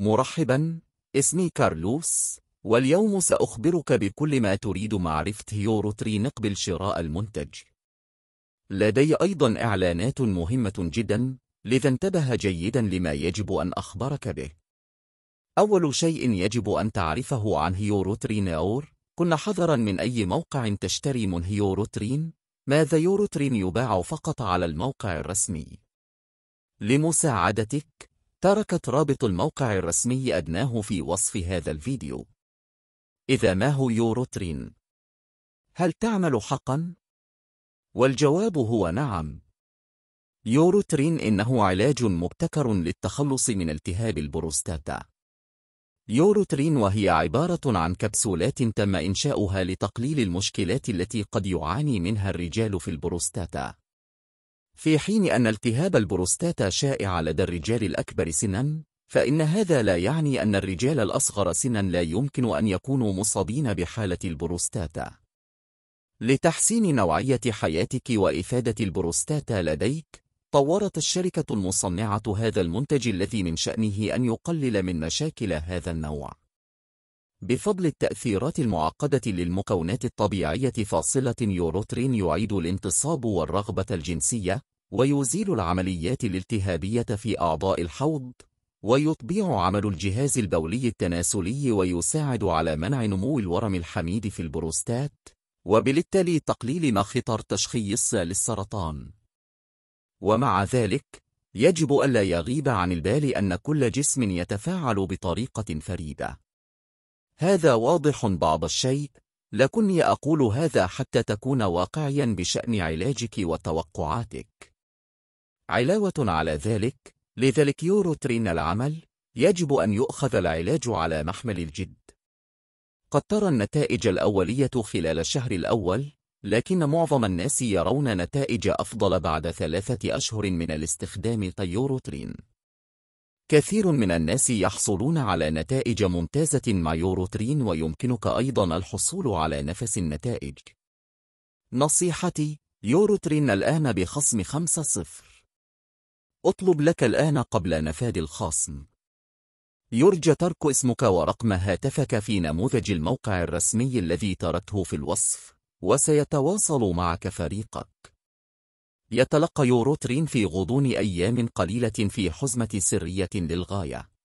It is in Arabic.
مرحبا اسمي كارلوس واليوم سأخبرك بكل ما تريد معرفة يوروتري نقبل شراء المنتج لدي أيضا إعلانات مهمة جدا لذا انتبه جيدا لما يجب أن أخبرك به أول شيء يجب أن تعرفه عن هيوروترين أور كن حذرا من أي موقع تشتري من هيوروترين ماذا يوروترين يباع فقط على الموقع الرسمي لمساعدتك تركت رابط الموقع الرسمي أدناه في وصف هذا الفيديو إذا ما هو يوروترين؟ هل تعمل حقا؟ والجواب هو نعم يوروترين إنه علاج مبتكر للتخلص من التهاب البروستاتا يوروترين وهي عبارة عن كبسولات تم إنشاؤها لتقليل المشكلات التي قد يعاني منها الرجال في البروستاتا في حين أن التهاب البروستاتا شائع لدى الرجال الأكبر سناً، فإن هذا لا يعني أن الرجال الأصغر سناً لا يمكن أن يكونوا مصابين بحالة البروستاتا. لتحسين نوعية حياتك وإفادة البروستاتا لديك، طورت الشركة المصنعة هذا المنتج الذي من شأنه أن يقلل من مشاكل هذا النوع. بفضل التأثيرات المعقدة للمكونات الطبيعية فاصلة يوروترين يعيد الانتصاب والرغبة الجنسية ويزيل العمليات الالتهابية في أعضاء الحوض ويطبيع عمل الجهاز البولي التناسلي ويساعد على منع نمو الورم الحميد في البروستات وبالتالي تقليل خطر تشخيص للسرطان ومع ذلك يجب ألا يغيب عن البال أن كل جسم يتفاعل بطريقة فريدة هذا واضح بعض الشيء لكني أقول هذا حتى تكون واقعيا بشأن علاجك وتوقعاتك علاوة على ذلك لذلك يوروترين العمل يجب أن يؤخذ العلاج على محمل الجد قد ترى النتائج الأولية خلال الشهر الأول لكن معظم الناس يرون نتائج أفضل بعد ثلاثة أشهر من الاستخدام تيوروترين كثير من الناس يحصلون على نتائج ممتازة مع يوروترين ويمكنك أيضا الحصول على نفس النتائج. نصيحتي يوروترين الآن بخصم 5-0 اطلب لك الآن قبل نفاذ الخصم يرجى ترك اسمك ورقم هاتفك في نموذج الموقع الرسمي الذي تركته في الوصف وسيتواصل معك فريقك يتلقى يوروترين في غضون أيام قليلة في حزمة سرية للغاية